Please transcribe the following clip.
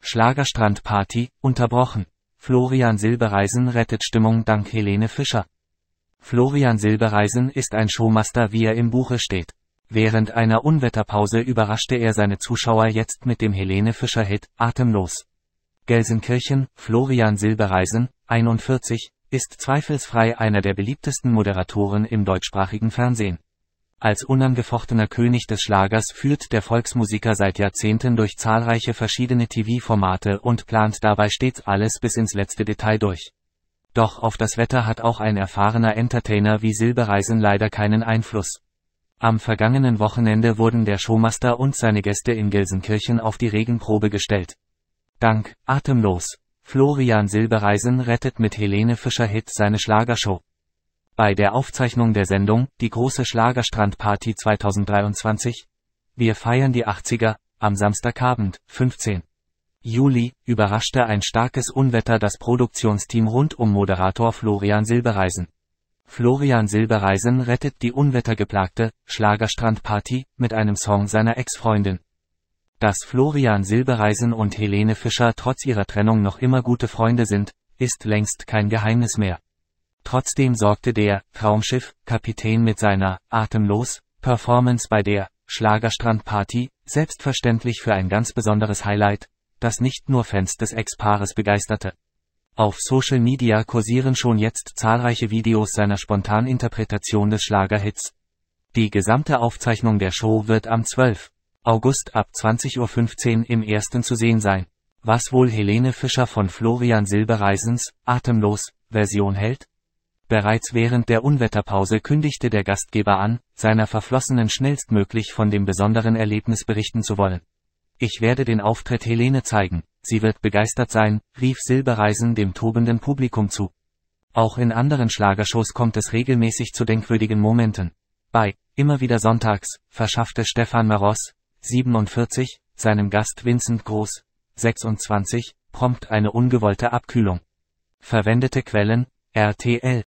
Schlagerstrandparty, unterbrochen. Florian Silbereisen rettet Stimmung dank Helene Fischer. Florian Silbereisen ist ein Showmaster, wie er im Buche steht. Während einer Unwetterpause überraschte er seine Zuschauer jetzt mit dem Helene Fischer-Hit Atemlos. Gelsenkirchen, Florian Silbereisen, 41, ist zweifelsfrei einer der beliebtesten Moderatoren im deutschsprachigen Fernsehen. Als unangefochtener König des Schlagers führt der Volksmusiker seit Jahrzehnten durch zahlreiche verschiedene TV-Formate und plant dabei stets alles bis ins letzte Detail durch. Doch auf das Wetter hat auch ein erfahrener Entertainer wie Silbereisen leider keinen Einfluss. Am vergangenen Wochenende wurden der Showmaster und seine Gäste in Gelsenkirchen auf die Regenprobe gestellt. Dank, atemlos. Florian Silbereisen rettet mit Helene Fischer Hit seine Schlagershow. Bei der Aufzeichnung der Sendung, die große Schlagerstrandparty 2023, wir feiern die 80er, am Samstagabend, 15. Juli, überraschte ein starkes Unwetter das Produktionsteam rund um Moderator Florian Silbereisen. Florian Silbereisen rettet die unwettergeplagte Schlagerstrandparty mit einem Song seiner Ex-Freundin. Dass Florian Silbereisen und Helene Fischer trotz ihrer Trennung noch immer gute Freunde sind, ist längst kein Geheimnis mehr. Trotzdem sorgte der Traumschiff-Kapitän mit seiner atemlos Performance bei der Schlagerstrandparty selbstverständlich für ein ganz besonderes Highlight, das nicht nur Fans des Ex-Paares begeisterte. Auf Social Media kursieren schon jetzt zahlreiche Videos seiner spontanen Interpretation des Schlagerhits. Die gesamte Aufzeichnung der Show wird am 12. August ab 20.15 Uhr im ersten zu sehen sein. Was wohl Helene Fischer von Florian Silbereisens, atemlos, Version hält? Bereits während der Unwetterpause kündigte der Gastgeber an, seiner Verflossenen schnellstmöglich von dem besonderen Erlebnis berichten zu wollen. Ich werde den Auftritt Helene zeigen, sie wird begeistert sein, rief Silbereisen dem tobenden Publikum zu. Auch in anderen Schlagershows kommt es regelmäßig zu denkwürdigen Momenten. Bei Immer wieder Sonntags verschaffte Stefan Maros, 47, seinem Gast Vincent Groß, 26, prompt eine ungewollte Abkühlung. Verwendete Quellen, RTL.